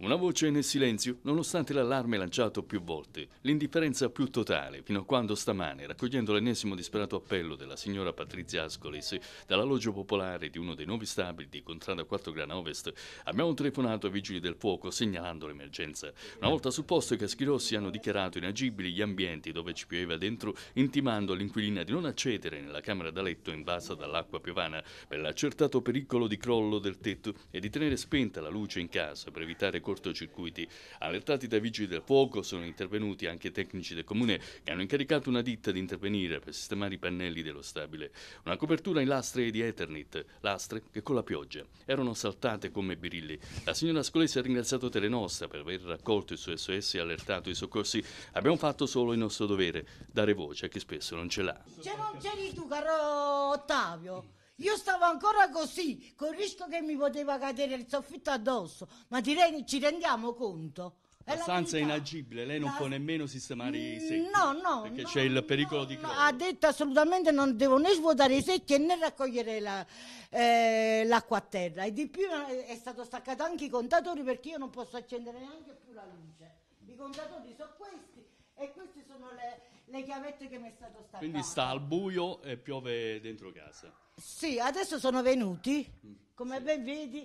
Una voce nel silenzio, nonostante l'allarme lanciato più volte, l'indifferenza più totale, fino a quando stamane, raccogliendo l'ennesimo disperato appello della signora Patrizia Ascoles dall'alloggio popolare di uno dei nuovi stabili di Contrada 4 Grana Ovest, abbiamo telefonato ai vigili del fuoco segnalando l'emergenza. Una volta sul posto che a Schirossi hanno dichiarato inagibili gli ambienti dove ci pioveva dentro, intimando all'inquilina di non accedere nella camera da letto invasa dall'acqua piovana per l'accertato pericolo di crollo del tetto e di tenere spenta la luce in casa per evitare cortocircuiti. Allertati dai vigili del fuoco sono intervenuti anche tecnici del comune che hanno incaricato una ditta di intervenire per sistemare i pannelli dello stabile. Una copertura in lastre di Eternit, lastre che con la pioggia erano saltate come birilli. La signora Scolesi ha ringraziato Telenostra per aver raccolto il suo SOS e allertato i soccorsi. Abbiamo fatto solo il nostro dovere, dare voce a chi spesso non ce l'ha. C'è non c'eri tu, caro Ottavio? Io stavo ancora così, col rischio che mi poteva cadere il soffitto addosso, ma direi ci rendiamo conto. È la stanza è inagibile, lei non la... può nemmeno sistemare i mm, secchi. No, no. Perché no, c'è il pericolo no, di crollo. Ha detto assolutamente non devo né svuotare i secchi né raccogliere la, eh, l'acqua a terra. E di più eh, è stato staccato anche i contatori perché io non posso accendere neanche più la luce. I contatori sono questi e queste sono le, le chiavette che mi è stato staccato. Quindi sta al buio e piove dentro casa. Sì, adesso sono venuti, mm, come ben vedi,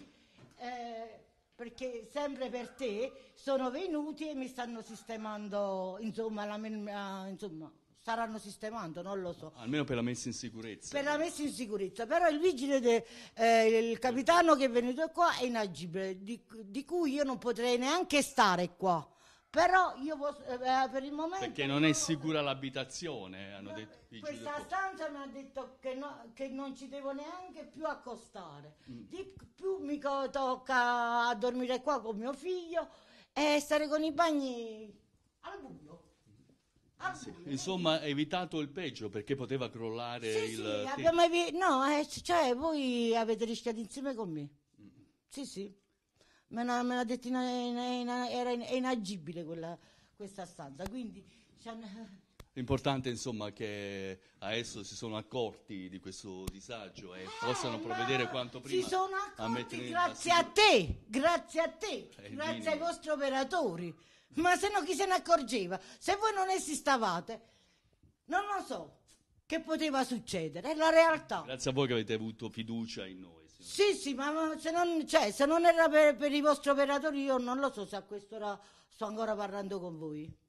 eh, perché sempre per te sono venuti e mi stanno sistemando, insomma, la, insomma staranno sistemando, non lo so. Almeno per la messa in sicurezza. Per la messa in sicurezza, però il vigile, de, eh, il capitano che è venuto qua è inagibile, di, di cui io non potrei neanche stare qua però io eh, eh, per il momento... Perché non è sicura l'abitazione, eh, hanno detto. Questa stanza mi ha detto che, no, che, non ci devo neanche più accostare. Mm. Di più mi tocca dormire qua con mio figlio e stare con i bagni al buio. Al sì. Insomma, ha evitato il peggio perché poteva crollare sì, il... Sì, abbiamo evi- no, eh, cioè voi avete rischiato insieme con me. Mm. Sì, sì me l'ha detto in, in, in, era inagibile quella, questa stanza. Quindi, L'importante insomma che adesso si sono accorti di questo disagio e eh, possano provvedere quanto prima. Si sono accorti a grazie a te, grazie a te, eh, grazie minimo. ai vostri operatori. Ma se no chi se ne accorgeva? Se voi non esistavate, non lo so che poteva succedere, è la realtà. Grazie a voi che avete avuto fiducia in noi. Sì, sì, ma se non, cioè, se non era per, per i vostri operatori io non lo so se a quest'ora sto ancora parlando con voi.